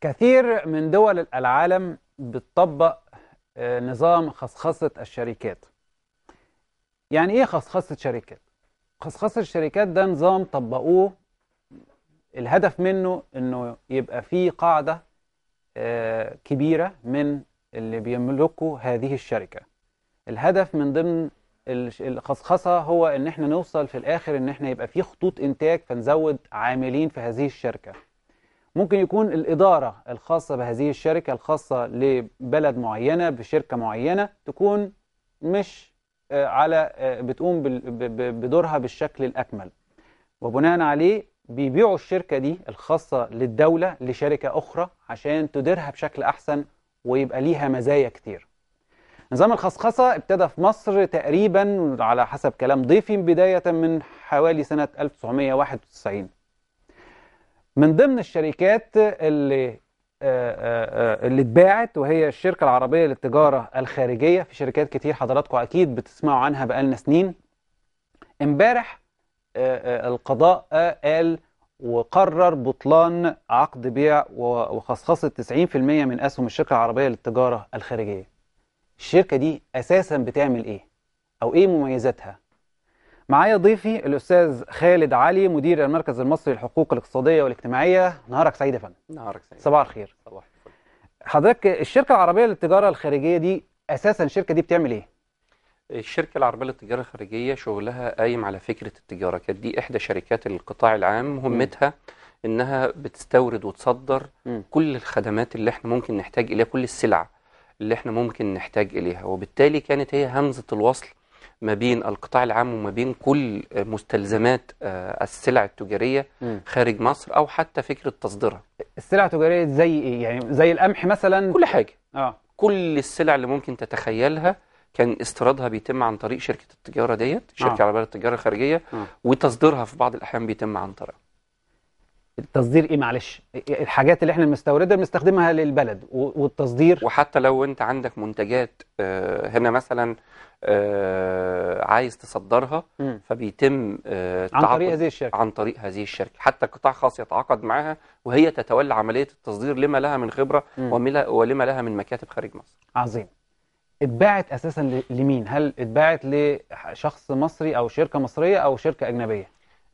كثير من دول العالم بتطبق آه، نظام خصخصة الشركات يعني ايه خصخصة شركات؟ خصخصة الشركات ده نظام طبقوه الهدف منه انه يبقى في قاعدة آه، كبيرة من اللي بيملكوا هذه الشركة الهدف من ضمن الخصخصة هو ان احنا نوصل في الاخر ان احنا يبقى في خطوط انتاج فنزود عاملين في هذه الشركة ممكن يكون الإدارة الخاصة بهذه الشركة الخاصة لبلد معينة بشركة معينة تكون مش آه، على آه، بتقوم بدورها بالشكل الأكمل وبناء عليه بيبيعوا الشركة دي الخاصة للدولة لشركة أخرى عشان تديرها بشكل أحسن ويبقى ليها مزايا كتير نظام الخصخصة ابتدى في مصر تقريبا على حسب كلام ضيفي بداية من حوالي سنة 1991 من ضمن الشركات اللي آه، آه، آه، اللي اتباعت وهي الشركة العربية للتجارة الخارجية في شركات كتير حضراتكم أكيد بتسمعوا عنها بقالنا سنين امبارح القضاء قال وقرر بطلان عقد بيع وخصخصة 90% من أسهم الشركة العربية للتجارة الخارجية الشركة دي أساسا بتعمل إيه؟ أو إيه مميزاتها؟ معايا ضيفي الاستاذ خالد علي مدير المركز المصري للحقوق الاقتصاديه والاجتماعيه نهارك سعيد يا فندم نهارك سعيد صباح الخير صباح الفل حضرتك الشركه العربيه للتجاره الخارجيه دي اساسا الشركه دي بتعمل ايه الشركة العربية للتجارة الخارجية شغلها قايم على فكرة التجارة كانت دي إحدى شركات القطاع العام مهمتها إنها بتستورد وتصدر م. كل الخدمات اللي إحنا ممكن نحتاج إليها كل السلع اللي إحنا ممكن نحتاج إليها وبالتالي كانت هي همزة الوصل ما بين القطاع العام وما بين كل مستلزمات آه، السلع التجارية خارج مصر أو حتى فكرة تصديرها السلع التجارية زي إيه؟ يعني زي القمح مثلا؟ كل حاجة آه. كل السلع اللي ممكن تتخيلها كان استيرادها بيتم عن طريق شركة التجارة ديت شركة آه. عربية التجارة الخارجية آه. وتصديرها في بعض الأحيان بيتم عن طريقها التصدير ايه معلش الحاجات اللي احنا بنستوردها بنستخدمها للبلد والتصدير وحتى لو انت عندك منتجات آه، هنا مثلا آه، عايز تصدرها فبيتم آه، عن طريق هذه الشركه عن طريق هذه الشركه حتى قطاع خاص يتعاقد معها وهي تتولى عمليه التصدير لما لها من خبره ولما لها من مكاتب خارج مصر عظيم اتباعت اساسا لمين هل اتباعت لشخص مصري او شركه مصريه او شركه اجنبيه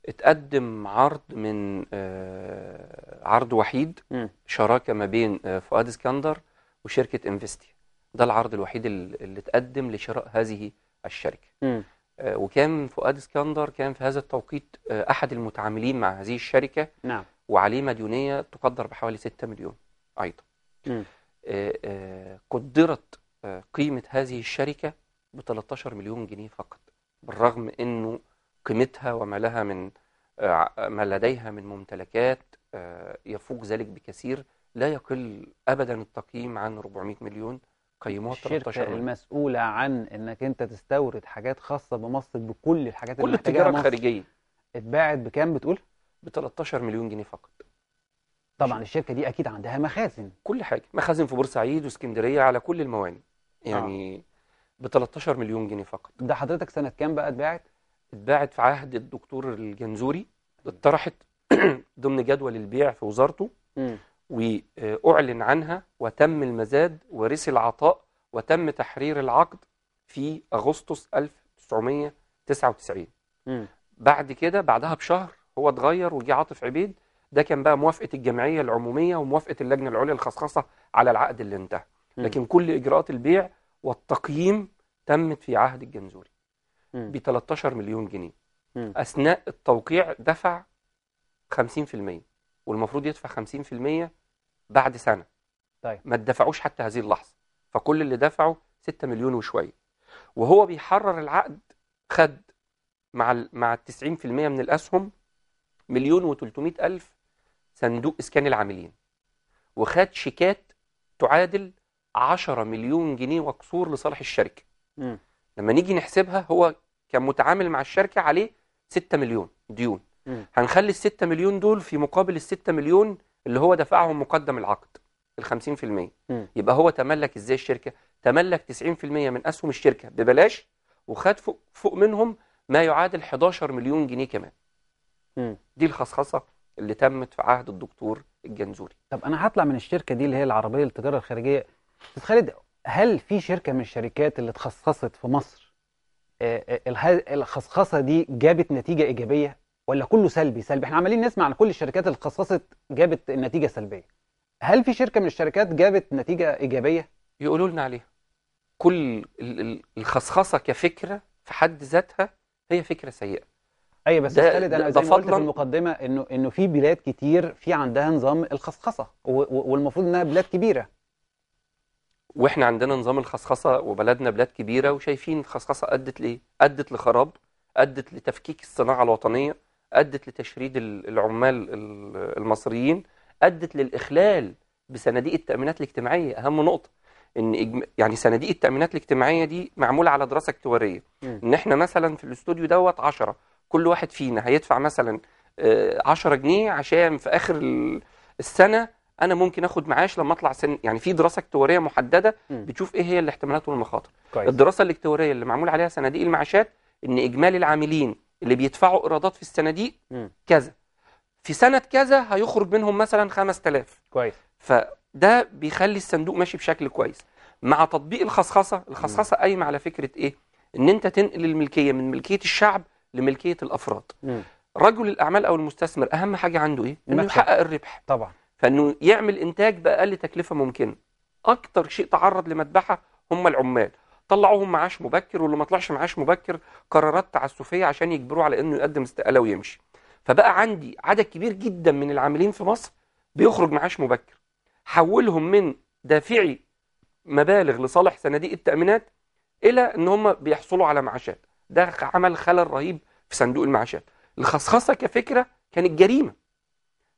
اتقدم عرض من آه، عرض وحيد شراكه ما بين آه، فؤاد اسكندر وشركه انفستيا ده العرض الوحيد اللي اتقدم لشراء هذه الشركه آه، وكان فؤاد اسكندر كان في هذا التوقيت احد المتعاملين مع هذه الشركه نعم وعليه مديونيه تقدر بحوالي 6 مليون ايضا قدرت قيمه هذه الشركه ب 13 مليون جنيه فقط بالرغم انه قيمتها وما لها من آه، ما لديها من ممتلكات آه، يفوق ذلك بكثير لا يقل ابدا التقييم عن 400 مليون قيموها 13 الشركه المسؤوله عن انك انت تستورد حاجات خاصه بمصر بكل الحاجات كل التجاره الخارجيه اتباعت بكام بتقول؟ ب 13 مليون جنيه فقط طبعا الشركه دي اكيد عندها مخازن كل حاجه مخازن في بورسعيد واسكندريه على كل الموانئ يعني آه. ب 13 مليون جنيه فقط ده حضرتك سنه كام بقى اتباعت؟ اتباعت في عهد الدكتور الجنزوري اتطرحت ضمن جدول البيع في وزارته وأعلن عنها وتم المزاد ورث العطاء وتم تحرير العقد في أغسطس 1999 بعد كده بعدها بشهر هو اتغير وجي عاطف عبيد ده كان بقى موافقة الجمعية العمومية وموافقة اللجنة العليا الخصخصة على العقد اللي انتهى لكن كل إجراءات البيع والتقييم تمت في عهد الجنزوري ب 13 مليون جنيه م. اثناء التوقيع دفع 50% والمفروض يدفع 50% بعد سنه طيب ما دفعوش حتى هذه اللحظه فكل اللي دفعه 6 مليون وشويه وهو بيحرر العقد خد مع مع ال 90% من الاسهم مليون و300 الف صندوق اسكان العاملين وخد شيكات تعادل 10 مليون جنيه وكسور لصالح الشركه م. لما نيجي نحسبها هو كان متعامل مع الشركة عليه 6 مليون ديون مم. هنخلي ال 6 مليون دول في مقابل ال 6 مليون اللي هو دفعهم مقدم العقد ال 50% مم. يبقى هو تملك ازاي الشركة تملك 90% من أسهم الشركة ببلاش وخد فوق, فوق منهم ما يعادل 11 مليون جنيه كمان مم. دي الخصخصة اللي تمت في عهد الدكتور الجنزوري طب أنا هطلع من الشركة دي اللي هي العربية للتجارة الخارجية أستاذ خالد هل في شركة من الشركات اللي اتخصصت في مصر آه، آه، الخصخصه دي جابت نتيجه ايجابيه ولا كله سلبي سلبي احنا عمالين نسمع عن كل الشركات اللي خصصت جابت نتيجه سلبيه هل في شركه من الشركات جابت نتيجه ايجابيه يقولوا لنا عليها كل الخصخصه كفكره في حد ذاتها هي فكره سيئه ايوه بس ده خالد انا زي ما قلت في المقدمه انه انه في بلاد كتير في عندها نظام الخصخصه والمفروض انها بلاد كبيره واحنا عندنا نظام الخصخصه وبلدنا بلاد كبيره وشايفين الخصخصه ادت لايه؟ ادت لخراب ادت لتفكيك الصناعه الوطنيه ادت لتشريد العمال المصريين ادت للاخلال بصناديق التامينات الاجتماعيه اهم نقطه ان إجم... يعني صناديق التامينات الاجتماعيه دي معموله على دراسه اكتواريه ان احنا مثلا في الاستوديو دوت 10 كل واحد فينا هيدفع مثلا 10 آه، جنيه عشان في اخر السنه انا ممكن اخد معاش لما اطلع سن يعني في دراسه اكتواريه محدده بتشوف ايه هي الاحتمالات والمخاطر كويس. الدراسه الاكتواريه اللي معمول عليها صناديق المعاشات ان اجمالي العاملين اللي بيدفعوا ايرادات في الصناديق كذا في سنه كذا هيخرج منهم مثلا 5000 كويس فده بيخلي الصندوق ماشي بشكل كويس مع تطبيق الخصخصه الخصخصه قايمه على فكره ايه ان انت تنقل الملكيه من ملكيه الشعب لملكيه الافراد م. رجل الاعمال او المستثمر اهم حاجه عنده ايه انه يحقق الربح طبعا فانه يعمل انتاج باقل تكلفه ممكنه اكتر شيء تعرض لمذبحه هم العمال طلعوهم معاش مبكر واللي ما طلعش معاش مبكر قرارات تعسفيه عشان يجبروه على انه يقدم استقاله ويمشي فبقى عندي عدد كبير جدا من العاملين في مصر بيخرج معاش مبكر حولهم من دافعي مبالغ لصالح صناديق التامينات الى ان هم بيحصلوا على معاشات ده عمل خلل رهيب في صندوق المعاشات الخصخصه كفكره كانت جريمه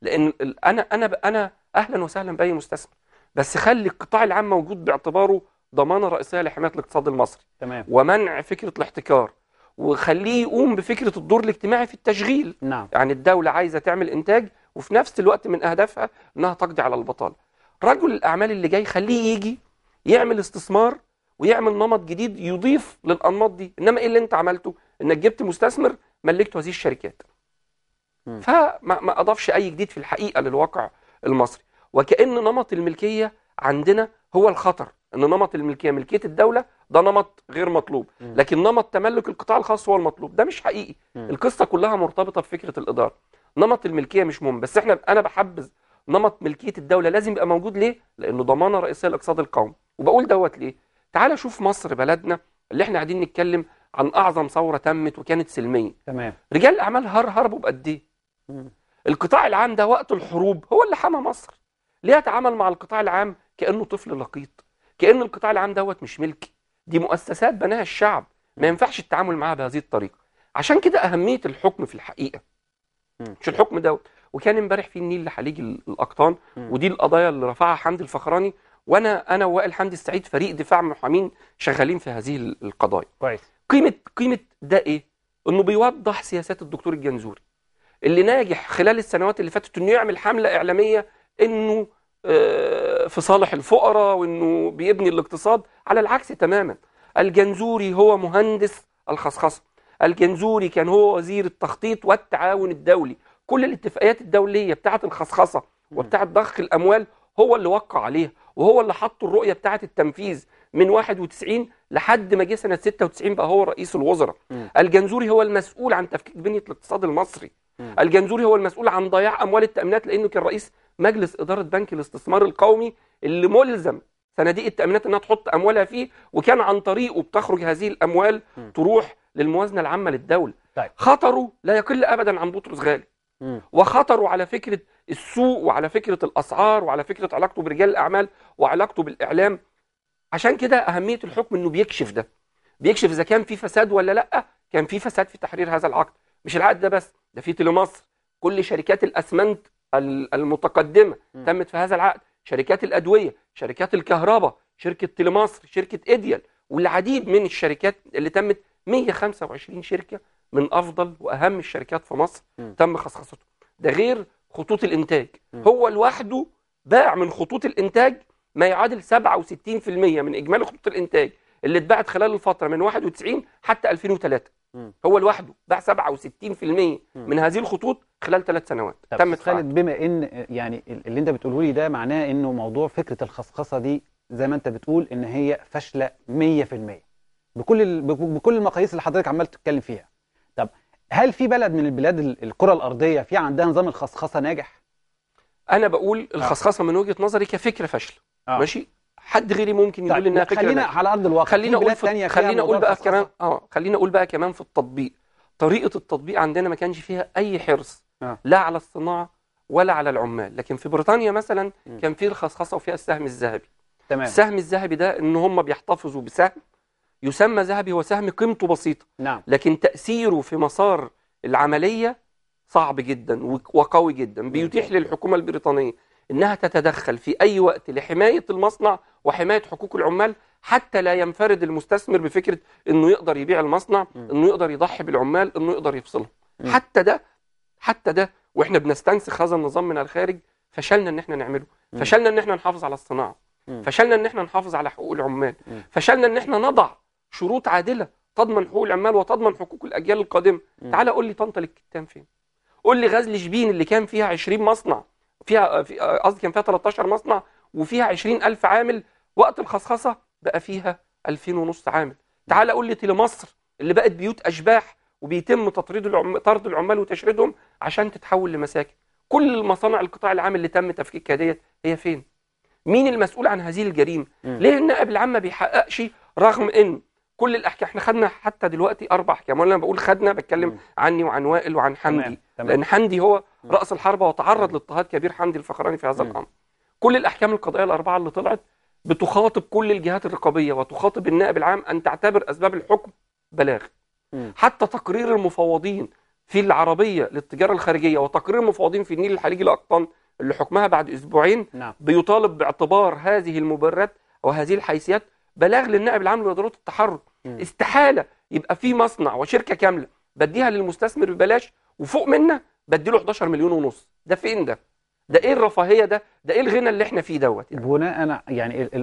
لان انا انا انا اهلا وسهلا باي مستثمر بس خلي القطاع العام موجود باعتباره ضمانه رئيسيه لحمايه الاقتصاد المصري تمام. ومنع فكره الاحتكار وخليه يقوم بفكره الدور الاجتماعي في التشغيل نعم. يعني الدوله عايزه تعمل انتاج وفي نفس الوقت من اهدافها انها تقضي على البطاله رجل الاعمال اللي جاي خليه يجي يعمل استثمار ويعمل نمط جديد يضيف للانماط دي انما ايه اللي انت عملته انك جبت مستثمر ملكت هذه الشركات فما أضافش أي جديد في الحقيقة للواقع المصري وكأن نمط الملكية عندنا هو الخطر أن نمط الملكية ملكية الدولة ده نمط غير مطلوب لكن نمط تملك القطاع الخاص هو المطلوب ده مش حقيقي القصة كلها مرتبطة بفكرة الإدارة نمط الملكية مش مهم بس احنا أنا بحبذ نمط ملكية الدولة لازم يبقى موجود ليه؟ لأنه ضمانة رئيسية لاقتصاد القومي وبقول دوت ليه؟ تعال شوف مصر بلدنا اللي احنا قاعدين نتكلم عن أعظم ثورة تمت وكانت سلمية تمام رجال الأعمال هر هربوا بقد إيه؟ القطاع العام ده وقت الحروب هو اللي حمى مصر ليه اتعامل مع القطاع العام كانه طفل لقيط كان القطاع العام دوت مش ملكي دي مؤسسات بناها الشعب ما ينفعش التعامل معاها بهذه الطريقه عشان كده اهميه الحكم في الحقيقه مش الحكم دوت وكان امبارح في النيل لحليج الاقطان ودي القضايا اللي رفعها حمدي الفخراني وانا انا ووائل حمدي السعيد فريق دفاع محامين شغالين في هذه القضايا كويس قيمه قيمه ده ايه انه بيوضح سياسات الدكتور الجنزوري اللي ناجح خلال السنوات اللي فاتت انه يعمل حمله اعلاميه انه آه، في صالح الفقراء وانه بيبني الاقتصاد على العكس تماما الجنزوري هو مهندس الخصخصه الجنزوري كان هو وزير التخطيط والتعاون الدولي كل الاتفاقيات الدوليه بتاعه الخصخصه وبتاعه ضخ الاموال هو اللي وقع عليها وهو اللي حط الرؤيه بتاعه التنفيذ من 91 لحد ما جه سنه 96 بقى هو رئيس الوزراء الجنزوري هو المسؤول عن تفكيك بنيه الاقتصاد المصري الجنزوري هو المسؤول عن ضياع اموال التامينات لانه كان رئيس مجلس اداره بنك الاستثمار القومي اللي ملزم صناديق التامينات انها تحط اموالها فيه وكان عن طريقه بتخرج هذه الاموال م. تروح للموازنه العامه للدوله طيب. خطره لا يقل ابدا عن بطرس غالي وخطره على فكره السوق وعلى فكره الاسعار وعلى فكره علاقته برجال الاعمال وعلاقته بالاعلام عشان كده اهميه الحكم انه بيكشف ده بيكشف اذا كان في فساد ولا لا كان في فساد في تحرير هذا العقد مش العقد ده بس ده في تلمصر كل شركات الاسمنت المتقدمه تمت في هذا العقد شركات الادويه شركات الكهرباء شركه تلمصر شركه اديال والعديد من الشركات اللي تمت 125 شركه من افضل واهم الشركات في مصر م. تم خصخصتهم ده غير خطوط الانتاج م. هو لوحده باع من خطوط الانتاج ما يعادل 67% من اجمالي خطوط الانتاج اللي اتباعت خلال الفتره من 91 حتى 2003 مم. هو لوحده باع 67% مم. من هذه الخطوط خلال ثلاث سنوات تم خالد بما ان يعني اللي انت بتقوله لي ده معناه انه موضوع فكره الخصخصه دي زي ما انت بتقول ان هي فاشله 100% بكل بكل المقاييس اللي حضرتك عمال تتكلم فيها طب هل في بلد من البلاد الكره الارضيه في عندها نظام الخصخصه ناجح انا بقول الخصخصه من وجهه نظري كفكره فاشله آه. ماشي حد غيري ممكن يقول طيب، انها فكره خلينا على ارض الواقع خلينا اقول خلينا اقول بقى كمان اه خلينا اقول بقى كمان في التطبيق طريقه التطبيق عندنا ما كانش فيها اي حرص آه. لا على الصناعه ولا على العمال لكن في بريطانيا مثلا م. كان في الخصخصه وفيها السهم الذهبي تمام السهم الذهبي ده ان هم بيحتفظوا بسهم يسمى ذهبي هو سهم قيمته بسيطه نعم. لكن تاثيره في مسار العمليه صعب جدا وقوي جدا بيتيح للحكومه البريطانيه أنها تتدخل في أي وقت لحماية المصنع وحماية حقوق العمال حتى لا ينفرد المستثمر بفكرة أنه يقدر يبيع المصنع أنه يقدر يضحي بالعمال أنه يقدر يفصلهم حتى ده حتى ده وإحنا بنستنسخ هذا النظام من الخارج فشلنا ان احنا نعمله فشلنا ان احنا نحافظ على الصناعه فشلنا ان احنا نحافظ على حقوق العمال فشلنا ان احنا نضع شروط عادله تضمن حقوق العمال وتضمن حقوق الاجيال القادمه تعال قول لي طنطا للكتان فين قول لي غزل شبين اللي كان فيها 20 مصنع فيها قصدي كان فيها 13 مصنع وفيها 20000 عامل وقت الخصخصه بقى فيها 2000 ونص عامل تعال قول لي تيلي مصر اللي بقت بيوت اشباح وبيتم تطريد العم... طرد العمال وتشريدهم عشان تتحول لمساكن كل المصانع القطاع العام اللي تم تفكيكها ديت هي فين مين المسؤول عن هذه الجريمه ليه النائب العام ما بيحققش رغم ان كل الاحكام احنا خدنا حتى دلوقتي اربع احكام وانا بقول خدنا بتكلم عني وعن وائل وعن حمدي تمام. تمام. لان حمدي هو راس الحربه وتعرض لاضطهاد كبير حمدي الفخراني في هذا الامر كل الاحكام القضائيه الاربعه اللي طلعت بتخاطب كل الجهات الرقابيه وتخاطب النائب العام ان تعتبر اسباب الحكم بلاغ حتى تقرير المفوضين في العربيه للتجاره الخارجيه وتقرير المفوضين في النيل الخليجي لاقطان اللي حكمها بعد اسبوعين نعم. بيطالب باعتبار هذه المبررات وهذه الحيثيات بلاغ للنائب العام لوزاره التحرك استحاله يبقى في مصنع وشركه كامله بديها للمستثمر ببلاش وفوق بدي بديله 11 مليون ونص ده فين ده ده ايه الرفاهيه ده ده ايه الغنى اللي احنا فيه دوت يعني. بناء يعني